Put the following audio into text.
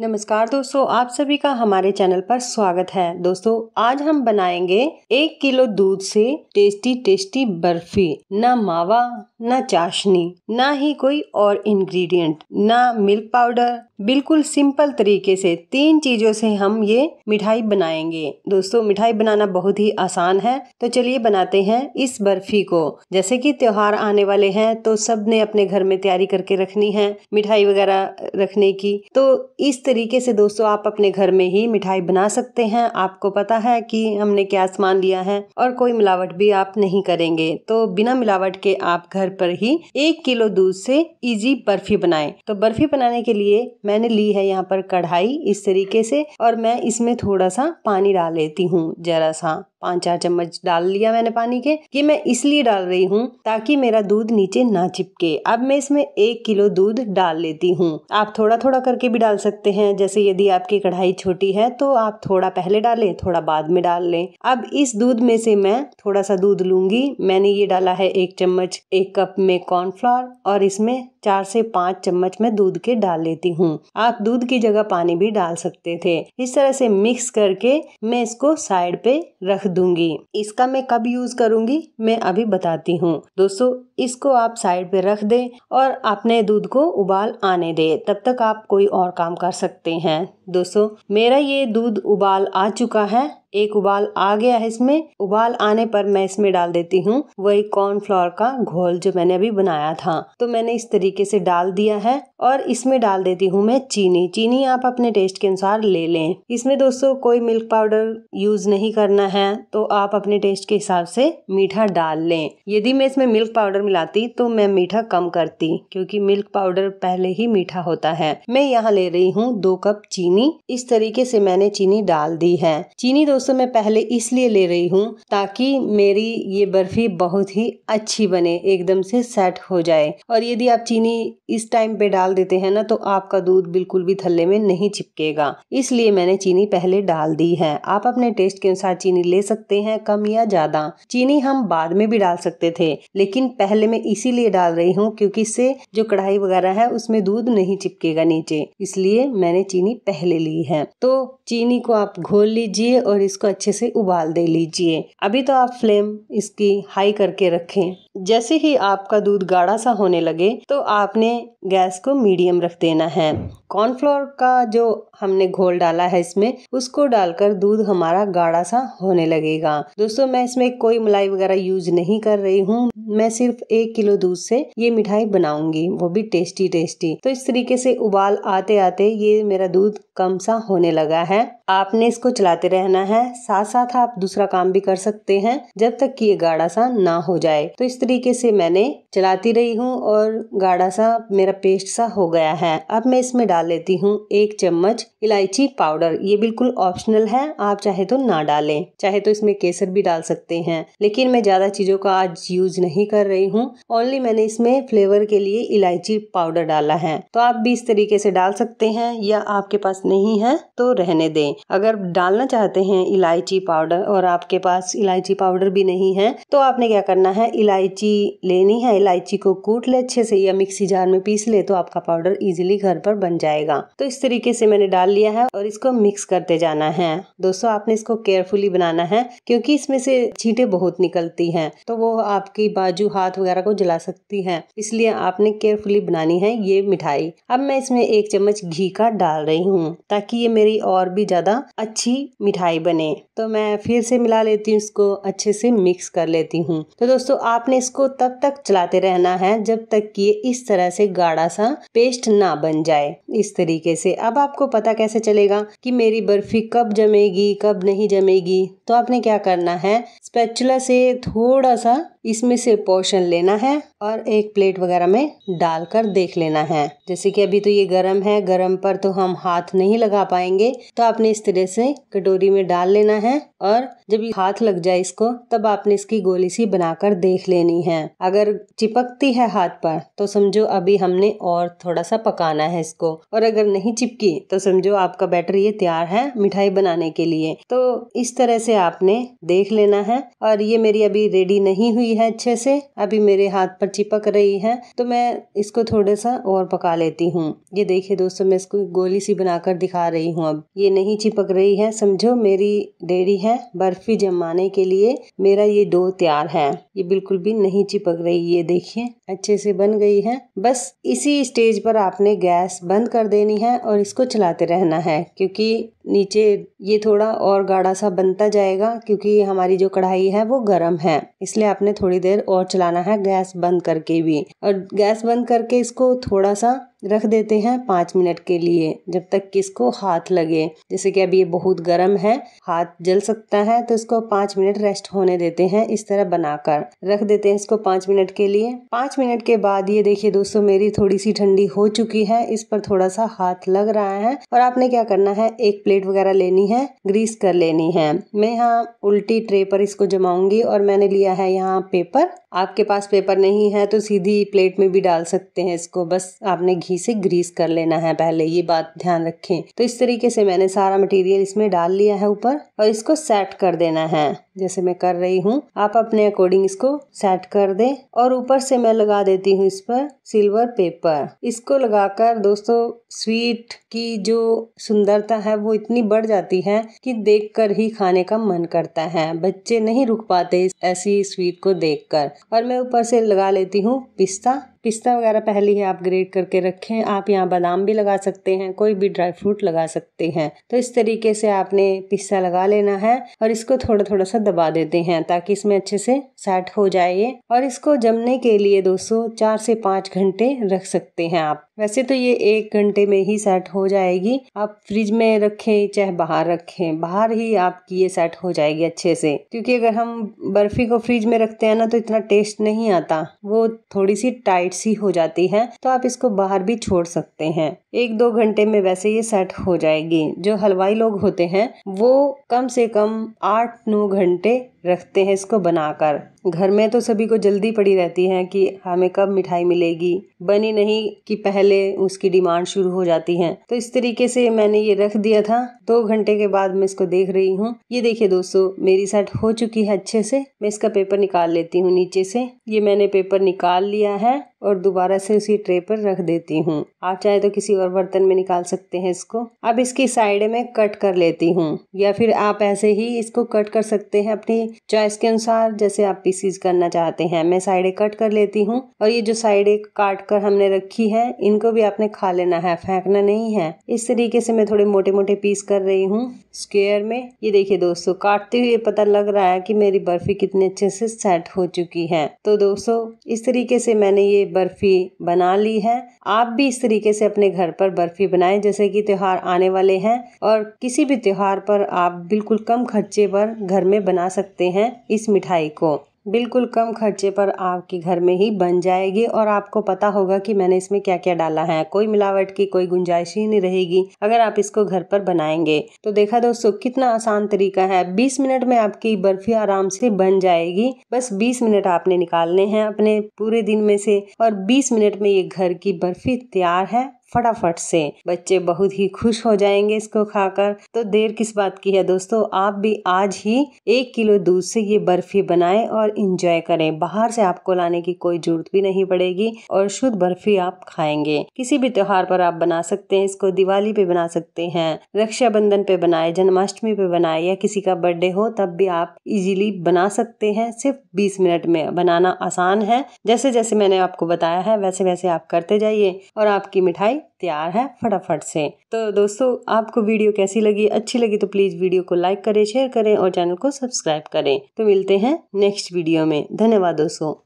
नमस्कार दोस्तों आप सभी का हमारे चैनल पर स्वागत है दोस्तों आज हम बनाएंगे एक किलो दूध से टेस्टी टेस्टी बर्फी न मावा न चाशनी ना ही कोई और इंग्रेडिएंट ना मिल्क पाउडर बिल्कुल सिंपल तरीके से तीन चीज़ों से हम ये मिठाई बनाएंगे दोस्तों मिठाई बनाना बहुत ही आसान है तो चलिए बनाते हैं इस बर्फी को जैसे कि त्योहार आने वाले हैं तो सब ने अपने घर में तैयारी करके रखनी है मिठाई वगैरह रखने की तो इस तरीके से दोस्तों आप अपने घर में ही मिठाई बना सकते हैं आपको पता है कि हमने क्या सामान लिया है और कोई मिलावट भी आप नहीं करेंगे तो बिना मिलावट के आप घर घर पर ही एक किलो दूध से इजी बर्फी बनाएं तो बर्फी बनाने के लिए मैंने ली है यहाँ पर कढ़ाई इस तरीके से और मैं इसमें थोड़ा सा पानी डाल लेती हूँ जरा सा पाँच चार चम्मच डाल लिया मैंने पानी के ये मैं इसलिए डाल रही हूँ ताकि मेरा दूध नीचे ना चिपके अब मैं इसमें एक किलो दूध डाल लेती हूँ आप थोड़ा थोड़ा करके भी डाल सकते हैं जैसे यदि आपकी कढ़ाई छोटी है तो आप थोड़ा पहले डालें थोड़ा बाद में डाल लें अब इस दूध में से मैं थोड़ा सा दूध लूंगी मैंने ये डाला है एक चम्मच एक कप में कॉर्नफ्लावर और इसमें चार से पाँच चम्मच मैं दूध के डाल लेती हूँ आप दूध की जगह पानी भी डाल सकते थे इस तरह से मिक्स करके मैं इसको साइड पे रख दूंगी इसका मैं कब यूज करूंगी मैं अभी बताती हूँ दोस्तों इसको आप साइड पे रख दें और अपने दूध को उबाल आने दें तब तक आप कोई और काम कर सकते हैं दोस्तों मेरा ये दूध उबाल आ चुका है एक उबाल आ गया है इसमें उबाल आने पर मैं इसमें डाल देती हूँ वही कॉर्नफ्लोर का घोल जो मैंने अभी बनाया था तो मैंने इस तरीके से डाल दिया है और इसमें डाल देती हूँ मैं चीनी चीनी आप अपने टेस्ट के अनुसार ले लें इसमें दोस्तों कोई मिल्क पाउडर यूज नहीं करना है तो आप अपने टेस्ट के हिसाब से मीठा डाल लें यदि मैं इसमें मिल्क पाउडर मिलाती तो मैं मीठा कम करती क्योंकि मिल्क पाउडर पहले ही मीठा होता है मैं यहाँ ले रही हूँ दो कप चीनी इस तरीके से मैंने चीनी डाल दी है चीनी दोस्तों दोस्तों मैं पहले इसलिए ले रही हूँ ताकि मेरी ये बर्फी बहुत ही अच्छी बने एकदम से सेट हो जाए और यदि आप चीनी इस टाइम पे डाल देते हैं ना तो आपका दूध बिल्कुल भी थल्ले में नहीं चिपकेगा इसलिए मैंने चीनी पहले डाल दी है आप अपने टेस्ट के अनुसार चीनी ले सकते हैं कम या ज्यादा चीनी हम बाद में भी डाल सकते थे लेकिन पहले मैं इसीलिए डाल रही हूँ क्योंकि इससे जो कढ़ाई वगैरह है उसमें दूध नहीं चिपकेगा नीचे इसलिए मैंने चीनी पहले ली है तो चीनी को आप घोल लीजिए और इस इसको अच्छे से उबाल दे लीजिए अभी तो आप फ्लेम इसकी हाई करके रखें जैसे ही आपका दूध गाढ़ा सा होने लगे तो आपने गैस को मीडियम रख देना है कॉर्नफ्लोर का जो हमने घोल डाला है इसमें उसको डालकर दूध हमारा गाढ़ा सा होने लगेगा दोस्तों मैं इसमें कोई मलाई वगैरह यूज नहीं कर रही हूँ मैं सिर्फ एक किलो दूध से ये मिठाई बनाऊंगी वो भी टेस्टी टेस्टी तो इस तरीके से उबाल आते आते ये मेरा दूध कम सा होने लगा है आपने इसको चलाते रहना है साथ साथ आप दूसरा काम भी कर सकते हैं जब तक कि ये गाढ़ा सा ना हो जाए तो इस तरीके से मैंने चलाती रही हूँ और गाढ़ा सा मेरा पेस्ट सा हो गया है अब मैं इसमें डाल लेती हूँ एक चम्मच इलायची पाउडर ये बिल्कुल ऑप्शनल है आप चाहे तो ना डालें चाहे तो इसमें केसर भी डाल सकते हैं लेकिन मैं ज़्यादा चीज़ों का आज यूज नहीं कर रही हूँ ओनली मैंने इसमें फ्लेवर के लिए इलायची पाउडर डाला है तो आप भी इस तरीके से डाल सकते हैं या आपके पास नहीं है तो रहने दें अगर डालना चाहते हैं इलायची पाउडर और आपके पास इलायची पाउडर भी नहीं है तो आपने क्या करना है इलायची लेनी है इलायची को कूट ले अच्छे से या मिक्सी जार में पीस ले तो आपका पाउडर इजिली घर पर बन जाए जाएगा तो इस तरीके से मैंने डाल लिया है और इसको मिक्स करते जाना है दोस्तों आपने इसको केयरफुली बनाना है क्योंकि इसमें से छींटे बहुत निकलती हैं तो वो आपकी बाजू हाथ वगैरह को जला सकती है इसलिए आपने केयरफुली बनानी है ये मिठाई अब मैं इसमें एक चम्मच घी का डाल रही हूँ ताकि ये मेरी और भी ज़्यादा अच्छी मिठाई बने तो मैं फिर से मिला लेती हूँ इसको अच्छे से मिक्स कर लेती हूँ तो दोस्तों आपने इसको तब तक चलाते रहना है जब तक कि ये इस तरह से गाढ़ा सा पेस्ट ना बन जाए इस तरीके से अब आपको पता कैसे चलेगा कि मेरी बर्फी कब जमेगी कब नहीं जमेगी तो आपने क्या करना है स्पैचुला से थोड़ा सा इसमें से पोर्शन लेना है और एक प्लेट वगैरह में डालकर देख लेना है जैसे कि अभी तो ये गर्म है गरम पर तो हम हाथ नहीं लगा पाएंगे तो आपने इस तरह से कटोरी में डाल लेना है और जब ये हाथ लग जाए इसको तब आपने इसकी गोली सी बनाकर देख लेनी है अगर चिपकती है हाथ पर तो समझो अभी हमने और थोड़ा सा पकाना है इसको और अगर नहीं चिपकी तो समझो आपका बैटर ये तैयार है मिठाई बनाने के लिए तो इस तरह से आपने देख लेना है और ये मेरी अभी रेडी नहीं हुई है अच्छे से अभी मेरे हाथ पर चिपक रही है तो मैं इसको थोड़ा सा और पका लेती हूँ ये देखिए दोस्तों मैं इसको गोली सी बनाकर दिखा रही हूँ अब ये नहीं चिपक रही है समझो मेरी डेरी है बर्फी जमाने के लिए मेरा ये डो तैयार है ये बिल्कुल भी नहीं चिपक रही ये देखिए अच्छे से बन गई है बस इसी स्टेज पर आपने गैस बंद कर देनी है और इसको चलाते रहना है क्योंकि नीचे ये थोड़ा और गाढ़ा सा बनता जाएगा क्योंकि हमारी जो कढ़ाई है वो गर्म है इसलिए आपने थोड़ी देर और चलाना है गैस बंद करके भी और गैस बंद करके इसको थोड़ा सा रख देते हैं पाँच मिनट के लिए जब तक कि इसको हाथ लगे जैसे कि अभी ये बहुत गर्म है हाथ जल सकता है तो इसको पाँच मिनट रेस्ट होने देते हैं इस तरह बनाकर रख देते हैं इसको पाँच मिनट के लिए पाँच मिनट के बाद ये देखिए दोस्तों मेरी थोड़ी सी ठंडी हो चुकी है इस पर थोड़ा सा हाथ लग रहा है और आपने क्या करना है एक प्लेट वगैरह लेनी है ग्रीस कर लेनी है मैं यहाँ उल्टी ट्रे पर इसको जमाऊंगी और मैंने लिया है यहाँ पेपर आपके पास पेपर नहीं है तो सीधी प्लेट में भी डाल सकते हैं इसको बस आपने घी से ग्रीस कर लेना है पहले ये बात ध्यान रखें तो इस तरीके से मैंने सारा मटेरियल इसमें डाल लिया है ऊपर और इसको सेट कर देना है जैसे मैं कर रही हूँ आप अपने अकॉर्डिंग इसको सेट कर दें और ऊपर से मैं लगा देती हूँ इस पर सिल्वर पेपर इसको लगाकर दोस्तों स्वीट की जो सुंदरता है वो इतनी बढ़ जाती है कि देखकर ही खाने का मन करता है बच्चे नहीं रुक पाते ऐसी स्वीट को देखकर और मैं ऊपर से लगा लेती हूँ पिस्ता पिस्ता वगैरह पहले ही आप ग्रेट करके रखें आप यहाँ बादाम भी लगा सकते हैं कोई भी ड्राई फ्रूट लगा सकते हैं तो इस तरीके से आपने पिस्ता लगा लेना है और इसको थोड़ा थोड़ा सा दबा देते हैं ताकि इसमें अच्छे से सेट हो जाए और इसको जमने के लिए दोस्तों चार से पाँच घंटे रख सकते हैं आप वैसे तो ये एक घंटे में ही सेट हो जाएगी आप फ्रिज में रखें चाहे बाहर रखें बाहर ही आपकी ये सेट हो जाएगी अच्छे से क्योंकि अगर हम बर्फी को फ्रिज में रखते हैं ना तो इतना टेस्ट नहीं आता वो थोड़ी सी टाइट सी हो जाती है तो आप इसको बाहर भी छोड़ सकते हैं एक दो घंटे में वैसे ये सेट हो जाएगी जो हलवाई लोग होते हैं वो कम से कम आठ नौ घंटे रखते हैं इसको बनाकर घर में तो सभी को जल्दी पड़ी रहती है कि हमें कब मिठाई मिलेगी बनी नहीं कि पहले उसकी डिमांड शुरू हो जाती है तो इस तरीके से मैंने ये रख दिया था दो घंटे के बाद मैं इसको देख रही हूँ ये देखिए दोस्तों मेरी सेट हो चुकी है अच्छे से मैं इसका पेपर निकाल लेती हूँ नीचे से ये मैंने पेपर निकाल लिया है और दोबारा से उसी ट्रे पर रख देती हूँ आप चाहे तो किसी और बर्तन में निकाल सकते हैं इसको अब इसकी साइड में कट कर लेती हूँ या फिर आप ऐसे ही इसको कट कर सकते हैं अपनी चॉइस के अनुसार जैसे आप पीसीज करना चाहते हैं मैं साइडें कट कर लेती हूँ और ये जो साइडें काट कर हमने रखी है इनको भी आपने खा लेना है फेंकना नहीं है इस तरीके से मैं थोड़े मोटे मोटे पीस कर रही हूँ स्क्वेयर में ये देखिए दोस्तों काटते हुए पता लग रहा है कि मेरी बर्फी कितने अच्छे से सेट हो चुकी है तो दोस्तों इस तरीके से मैंने ये बर्फी बना ली है आप भी इस तरीके से अपने घर पर बर्फी बनाएं जैसे कि त्योहार आने वाले हैं और किसी भी त्योहार पर आप बिल्कुल कम खर्चे पर घर में बना सकते सकते हैं इस मिठाई को बिल्कुल कम खर्चे पर आपके घर में ही बन जाएगी और आपको पता होगा कि मैंने इसमें क्या क्या डाला है कोई मिलावट की कोई गुंजाइश ही नहीं रहेगी अगर आप इसको घर पर बनाएंगे तो देखा दोस्तों कितना आसान तरीका है 20 मिनट में आपकी बर्फी आराम से बन जाएगी बस 20 मिनट आपने निकालने हैं अपने पूरे दिन में से और बीस मिनट में ये घर की बर्फी तैयार है फटाफट से बच्चे बहुत ही खुश हो जाएंगे इसको खाकर तो देर किस बात की है दोस्तों आप भी आज ही एक किलो दूध से ये बर्फी बनाएं और इंजॉय करें बाहर से आपको लाने की कोई जरूरत भी नहीं पड़ेगी और शुद्ध बर्फी आप खाएंगे किसी भी त्योहार पर आप बना सकते हैं इसको दिवाली पे बना सकते हैं रक्षाबंधन पे बनाए जन्माष्टमी पे बनाए या किसी का बर्थडे हो तब भी आप इजीली बना सकते हैं सिर्फ 20 मिनट में बनाना आसान है जैसे जैसे मैंने आपको बताया है वैसे वैसे आप करते जाइए और आपकी मिठाई तैयार है फटाफट से तो दोस्तों आपको वीडियो कैसी लगी अच्छी लगी तो प्लीज वीडियो को लाइक करें शेयर करें और चैनल को सब्सक्राइब करें तो मिलते हैं नेक्स्ट वीडियो में धन्यवाद दोस्तों